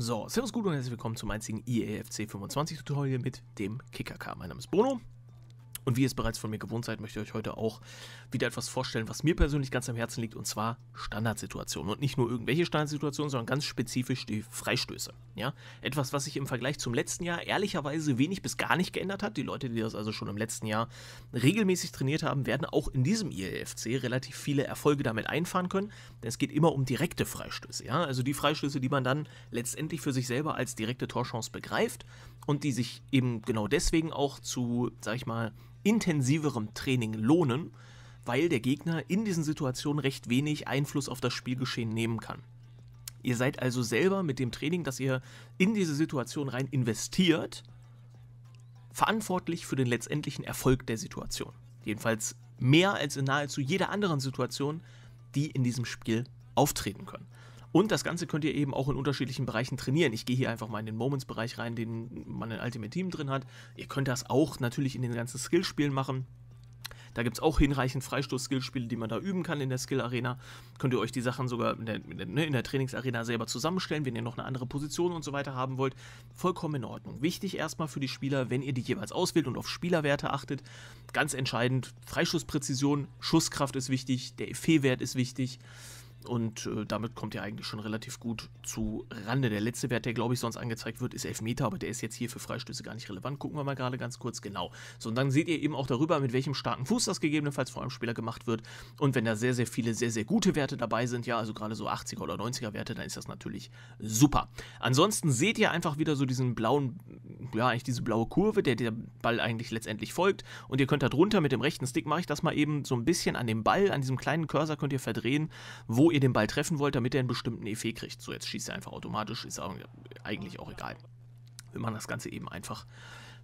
So, servus gut und herzlich willkommen zum einzigen IEFC 25 Tutorial mit dem Kicker K. Mein Name ist Bruno und wie ihr es bereits von mir gewohnt seid, möchte ich euch heute auch wieder etwas vorstellen, was mir persönlich ganz am Herzen liegt, und zwar Standardsituationen. Und nicht nur irgendwelche Standardsituationen, sondern ganz spezifisch die Freistöße. Ja? Etwas, was sich im Vergleich zum letzten Jahr ehrlicherweise wenig bis gar nicht geändert hat. Die Leute, die das also schon im letzten Jahr regelmäßig trainiert haben, werden auch in diesem IEFC relativ viele Erfolge damit einfahren können. Denn es geht immer um direkte Freistöße. Ja? Also die Freistöße, die man dann letztendlich für sich selber als direkte Torchance begreift und die sich eben genau deswegen auch zu, sag ich mal, intensiverem Training lohnen, weil der Gegner in diesen Situationen recht wenig Einfluss auf das Spielgeschehen nehmen kann. Ihr seid also selber mit dem Training, das ihr in diese Situation rein investiert, verantwortlich für den letztendlichen Erfolg der Situation. Jedenfalls mehr als in nahezu jeder anderen Situation, die in diesem Spiel auftreten können. Und das Ganze könnt ihr eben auch in unterschiedlichen Bereichen trainieren. Ich gehe hier einfach mal in den Moments-Bereich rein, den man in Ultimate Team drin hat. Ihr könnt das auch natürlich in den ganzen Skillspielen machen. Da gibt es auch hinreichend Freistoß-Skillspiele, die man da üben kann in der Skill-Arena. Könnt ihr euch die Sachen sogar in der, ne, in der Trainingsarena selber zusammenstellen, wenn ihr noch eine andere Position und so weiter haben wollt. Vollkommen in Ordnung. Wichtig erstmal für die Spieler, wenn ihr die jeweils auswählt und auf Spielerwerte achtet. Ganz entscheidend, Freistoßpräzision, Schusskraft ist wichtig, der Effektwert ist wichtig. Und äh, damit kommt ihr eigentlich schon relativ gut zu Rande. Der letzte Wert, der glaube ich sonst angezeigt wird, ist 11 Meter, aber der ist jetzt hier für Freistöße gar nicht relevant. Gucken wir mal gerade ganz kurz genau. So, und dann seht ihr eben auch darüber, mit welchem starken Fuß das gegebenenfalls vor einem Spieler gemacht wird. Und wenn da sehr, sehr viele sehr, sehr gute Werte dabei sind, ja, also gerade so 80er oder 90er Werte, dann ist das natürlich super. Ansonsten seht ihr einfach wieder so diesen blauen ja, eigentlich diese blaue Kurve, der der Ball eigentlich letztendlich folgt. Und ihr könnt da drunter mit dem rechten Stick, mache ich das mal eben, so ein bisschen an dem Ball, an diesem kleinen Cursor könnt ihr verdrehen, wo ihr den Ball treffen wollt, damit er einen bestimmten Effekt kriegt. So, jetzt schießt er einfach automatisch, ist eigentlich auch egal. Wir machen das Ganze eben einfach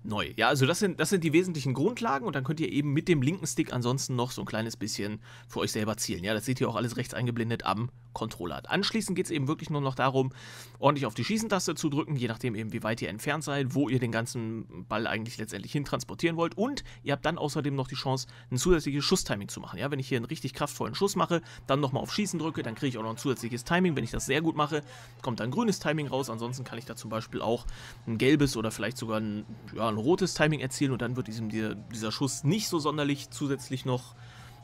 neu. Ja, also das sind, das sind die wesentlichen Grundlagen und dann könnt ihr eben mit dem linken Stick ansonsten noch so ein kleines bisschen für euch selber zielen. Ja, das seht ihr auch alles rechts eingeblendet am Controller. Anschließend geht es eben wirklich nur noch darum, ordentlich auf die Schießentaste zu drücken, je nachdem eben wie weit ihr entfernt seid, wo ihr den ganzen Ball eigentlich letztendlich hin transportieren wollt und ihr habt dann außerdem noch die Chance, ein zusätzliches Schusstiming zu machen. Ja, wenn ich hier einen richtig kraftvollen Schuss mache, dann nochmal auf Schießen drücke, dann kriege ich auch noch ein zusätzliches Timing. Wenn ich das sehr gut mache, kommt dann grünes Timing raus. Ansonsten kann ich da zum Beispiel auch ein gelbes oder vielleicht sogar ein, ja, ein ein rotes Timing erzielen und dann wird diesem, dieser, dieser Schuss nicht so sonderlich zusätzlich noch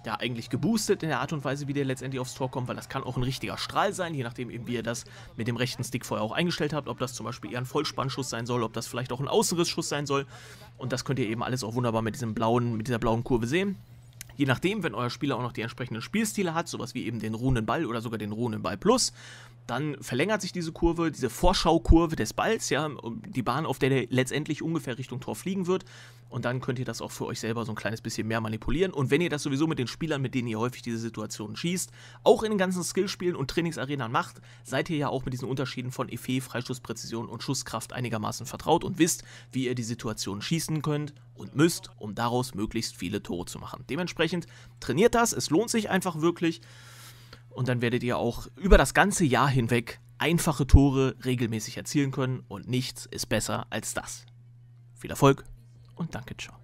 ja, eigentlich geboostet in der Art und Weise, wie der letztendlich aufs Tor kommt, weil das kann auch ein richtiger Strahl sein, je nachdem eben, wie ihr das mit dem rechten Stick vorher auch eingestellt habt, ob das zum Beispiel eher ein Vollspannschuss sein soll, ob das vielleicht auch ein Außenrissschuss sein soll und das könnt ihr eben alles auch wunderbar mit, diesem blauen, mit dieser blauen Kurve sehen. Je nachdem, wenn euer Spieler auch noch die entsprechenden Spielstile hat, sowas wie eben den ruhenden Ball oder sogar den ruhenden Ball plus, dann verlängert sich diese Kurve, diese Vorschaukurve des Balls, ja, die Bahn, auf der der letztendlich ungefähr Richtung Tor fliegen wird. Und dann könnt ihr das auch für euch selber so ein kleines bisschen mehr manipulieren. Und wenn ihr das sowieso mit den Spielern, mit denen ihr häufig diese Situationen schießt, auch in den ganzen Skillspielen und Trainingsarenen macht, seid ihr ja auch mit diesen Unterschieden von Effet, Freischusspräzision und Schusskraft einigermaßen vertraut und wisst, wie ihr die Situation schießen könnt und müsst, um daraus möglichst viele Tore zu machen. Dementsprechend trainiert das, es lohnt sich einfach wirklich. Und dann werdet ihr auch über das ganze Jahr hinweg einfache Tore regelmäßig erzielen können und nichts ist besser als das. Viel Erfolg und danke, ciao.